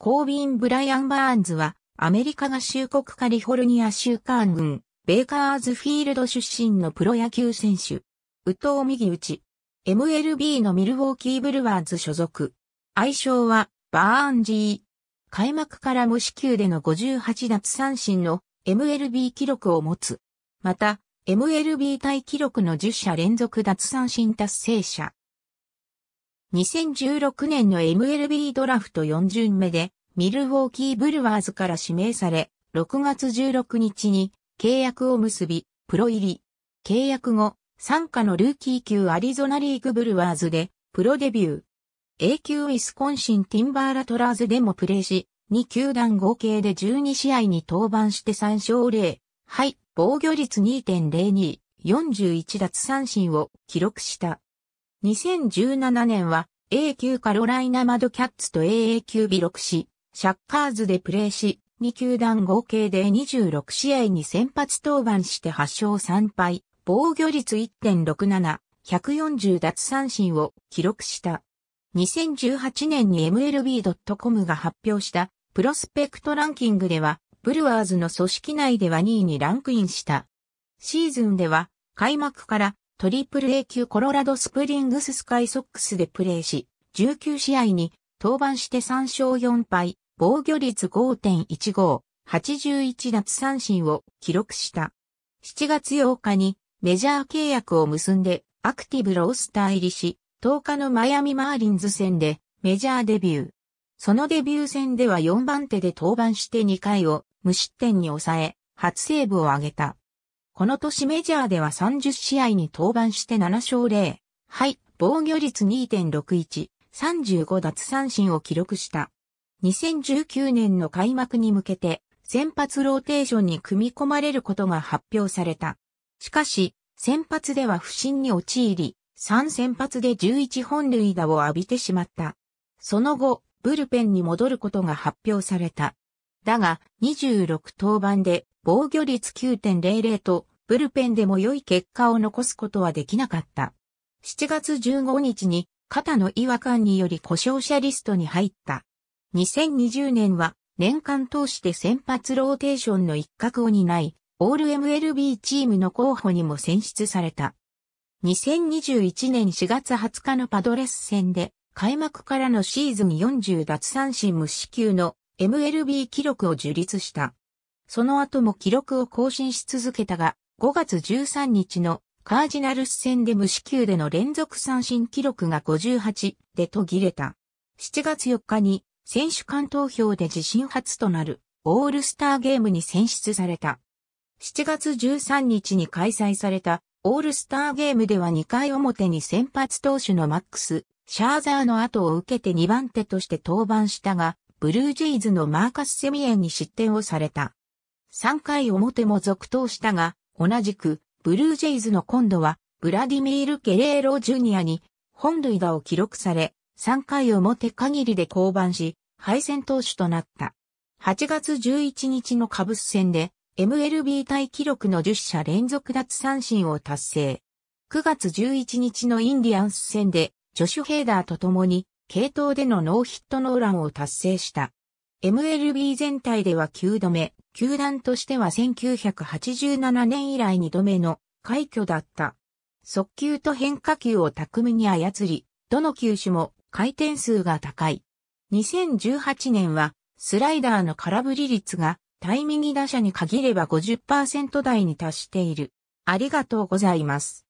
コービン・ブライアン・バーンズは、アメリカ合衆国カリフォルニア州カーンベイカーズフィールド出身のプロ野球選手。宇藤右打ち。MLB のミルウォーキー・ブルワーズ所属。愛称は、バーンジー。開幕から無四球での58奪三振の MLB 記録を持つ。また、MLB 対記録の10者連続奪三振達成者。2016年の MLB ドラフト4巡目で、ミルウォーキーブルワーズから指名され、6月16日に契約を結び、プロ入り。契約後、参加のルーキー級アリゾナリーグブルワーズで、プロデビュー。A 級ウィスコンシンティンバーラトラーズでもプレーし、2球団合計で12試合に登板して3勝0。はい、防御率2.02、41奪三振を記録した。2017年は A 級カロライナマドキャッツと AA 級ビロクシ、シャッカーズでプレーし、2球団合計で26試合に先発登板して8勝3敗、防御率1.67、140奪三振を記録した。2018年に MLB.com が発表したプロスペクトランキングでは、ブルワーズの組織内では2位にランクインした。シーズンでは、開幕からトリプル A 級コロラドスプリングススカイソックスでプレーし、19試合に登板して3勝4敗、防御率5.15、81奪三振を記録した。7月8日にメジャー契約を結んでアクティブロースター入りし、10日のマイアミマーリンズ戦でメジャーデビュー。そのデビュー戦では4番手で登板して2回を無失点に抑え、初セーブを挙げた。この年メジャーでは30試合に登板して7勝0い、防御率2.61、35奪三振を記録した。2019年の開幕に向けて、先発ローテーションに組み込まれることが発表された。しかし、先発では不振に陥り、3先発で11本塁打を浴びてしまった。その後、ブルペンに戻ることが発表された。だが、26登板で防御率9.00とブルペンでも良い結果を残すことはできなかった。7月15日に肩の違和感により故障者リストに入った。2020年は年間通して先発ローテーションの一角を担い、オール MLB チームの候補にも選出された。2021年4月20日のパドレス戦で、開幕からのシーズン40奪三振無四球の MLB 記録を樹立した。その後も記録を更新し続けたが、5月13日のカージナルス戦で無四球での連続三振記録が58で途切れた。7月4日に選手間投票で自身初となるオールスターゲームに選出された。7月13日に開催されたオールスターゲームでは2回表に先発投手のマックス、シャーザーの後を受けて2番手として登板したが、ブルージェイズのマーカス・セミエンに失点をされた。3回表も続投したが、同じく、ブルージェイズの今度は、ブラディミール・ゲレーロ・ジュニアに、本塁打を記録され、3回表限りで降板し、敗戦投手となった。8月11日のカブス戦で、MLB 対記録の10者連続奪三振を達成。9月11日のインディアンス戦で、ジョシュ・ヘーダーと共に、系統でのノーヒットノーランを達成した。MLB 全体では9度目、球団としては1987年以来2度目の快挙だった。速球と変化球を巧みに操り、どの球種も回転数が高い。2018年はスライダーの空振り率が対右打者に限れば50%台に達している。ありがとうございます。